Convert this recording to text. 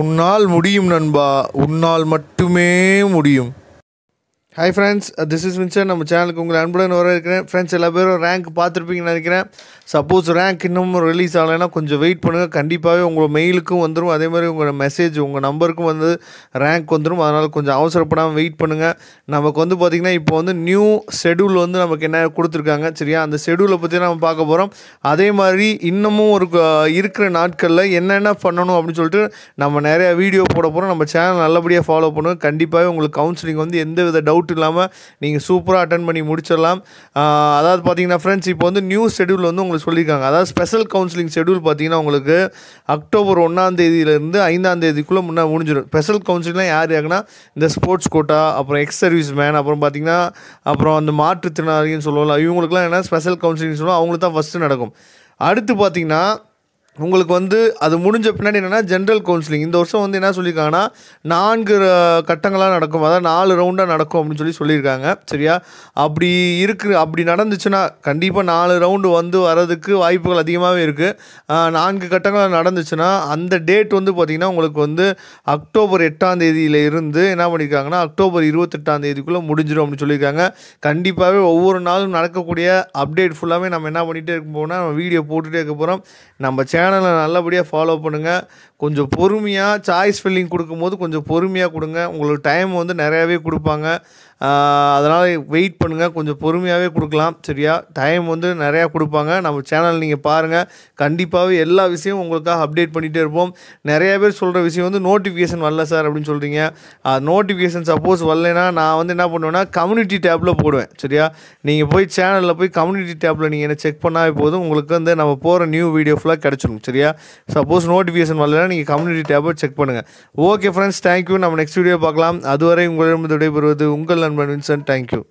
உன்னால் முடியும் நண்பா உன்னால் மட்டுமே முடியும் ஹாய் ஃப்ரெண்ட்ஸ் திஸ் இஸ் வின்சர் நம்ம சேனலுக்கு உங்களை அன்புடன் வர இருக்கிறேன் ஃப்ரெண்ட்ஸ் எல்லா பேரும் ரேங்க் பார்த்துருப்பீங்கன்னு நினைக்கிறேன் சப்போஸ் ரேங்க் இன்னமும் ரிலீஸ் ஆகலைன்னா கொஞ்சம் வெயிட் பண்ணுங்கள் கண்டிப்பாகவே உங்கள் மெயிலுக்கும் வந்துடும் அதே மாதிரி உங்கள் மெசேஜ் உங்கள் நம்பருக்கும் வந்து ரேங்க் வந்துடும் அதனால் கொஞ்சம் அவசரப்படாமல் வெயிட் பண்ணுங்கள் நமக்கு வந்து பார்த்திங்கன்னா இப்போ வந்து நியூ ஷெடியூல் வந்து நமக்கு என்ன கொடுத்துருக்காங்க சரியா அந்த ஷெடியூலை பற்றி நம்ம பார்க்க போகிறோம் அதே மாதிரி இன்னமும் ஒரு இருக்கிற நாட்களில் என்னென்ன பண்ணணும் அப்படின்னு சொல்லிட்டு நம்ம நிறையா வீடியோ போட போகிறோம் நம்ம சேனல் நல்லபடியாக ஃபாலோ பண்ணுவோம் கண்டிப்பாகவே உங்களுக்கு கவுன்சிலிங் வந்து எந்த வித டவுட் டவுட் இல்லாமல் நீங்கள் சூப்பராக அட்டன் பண்ணி முடிச்சிடலாம் அதாவது பார்த்தீங்கன்னா ஃப்ரெண்ட்ஸ் இப்போ வந்து நியூ ஷெடியூல் வந்து உங்களுக்கு சொல்லியிருக்காங்க அதாவது ஸ்பெஷல் கவுன்சிலிங் ஷெடியூல் பார்த்தீங்கன்னா உங்களுக்கு அக்டோபர் ஒன்றாம் தேதியிலேருந்து ஐந்தாம் தேதிக்குள்ளே முன்னே முடிஞ்சிடும் ஸ்பெஷல் கவுன்சிலிங்லாம் யார் யாருன்னா இந்த ஸ்போர்ட்ஸ் கோட்டா அப்புறம் எக்ஸ் சர்வீஸ் மேன் அப்புறம் பார்த்தீங்கன்னா அப்புறம் அந்த மாற்றுத்திறனாளின்னு சொல்லுவோம்ல இவங்களுக்குலாம் என்ன ஸ்பெஷல் கவுன்சிலிங் சொல்லுவோம் அவங்களுக்கு தான் ஃபஸ்ட்டு நடக்கும் அடுத்து பார்த்திங்கன்னா உங்களுக்கு வந்து அது முடிஞ்ச பின்னாடி என்னென்னா ஜென்ரல் கவுன்சிலிங் இந்த வருஷம் வந்து என்ன சொல்லியிருக்காங்கன்னா நான்கு கட்டங்களாக நடக்கும் அதாவது நாலு ரவுண்டாக நடக்கும் அப்படின்னு சொல்லி சொல்லியிருக்காங்க சரியா அப்படி இருக்கு அப்படி நடந்துச்சுன்னா கண்டிப்பாக நாலு ரவுண்டு வந்து வர்றதுக்கு வாய்ப்புகள் அதிகமாகவே இருக்குது நான்கு கட்டங்களாக நடந்துச்சுன்னா அந்த டேட் வந்து பார்த்திங்கன்னா உங்களுக்கு வந்து அக்டோபர் எட்டாம் தேதியில இருந்து என்ன பண்ணியிருக்காங்கன்னா அக்டோபர் இருபத்தெட்டாம் தேதிக்குள்ளே முடிஞ்சிடும் அப்படின்னு சொல்லியிருக்காங்க கண்டிப்பாகவே ஒவ்வொரு நாளும் நடக்கக்கூடிய அப்டேட் ஃபுல்லாகவே நம்ம என்ன பண்ணிகிட்டே இருக்க போனால் நம்ம வீடியோ போட்டுகிட்டே இருக்க போகிறோம் நம்ம சேனல் சேனலை நல்லபடியாக ஃபாலோ பண்ணுங்கள் கொஞ்சம் பொறுமையாக சாய்ஸ் ஃபில்லிங் கொடுக்கும்போது கொஞ்சம் பொறுமையாக கொடுங்க உங்களுக்கு டைம் வந்து நிறையாவே கொடுப்பாங்க அதனால் வெயிட் பண்ணுங்கள் கொஞ்சம் பொறுமையாகவே கொடுக்கலாம் சரியா டைம் வந்து நிறையா கொடுப்பாங்க நம்ம சேனல் நீங்கள் பாருங்கள் கண்டிப்பாகவே எல்லா விஷயமும் உங்களுக்காக அப்டேட் பண்ணிகிட்டே இருப்போம் நிறைய பேர் சொல்கிற விஷயம் வந்து நோட்டிஃபிகேஷன் வரல சார் அப்படின்னு சொல்கிறீங்க நோட்டிஃபிகேஷன் சப்போஸ் வரலைன்னா நான் வந்து என்ன பண்ணுவேன்னா கம்யூனிட்டி டேப்பில் போடுவேன் சரியா நீங்கள் போய் சேனலில் போய் கம்யூனிட்டி டேப்பில் நீங்கள் என்ன செக் பண்ணாவே போதும் உங்களுக்கு வந்து நம்ம போகிற நியூ வீடியோ ஃபுல்லாக கிடச்சிடும் சரியா சப்போஸ் நோட்டிஃபிகேஷன் வரல நீங்கள் கம்யூனிட்டி டேப்பை செக் பண்ணுங்கள் ஓகே ஃப்ரெண்ட்ஸ் தேங்க்யூ நம்ம நெக்ஸ்ட் வீடியோ பார்க்கலாம் அதுவரை உங்களிடம் விடைபெறுவது உங்கள் நண்பன் வின்சன் தேங்க்யூ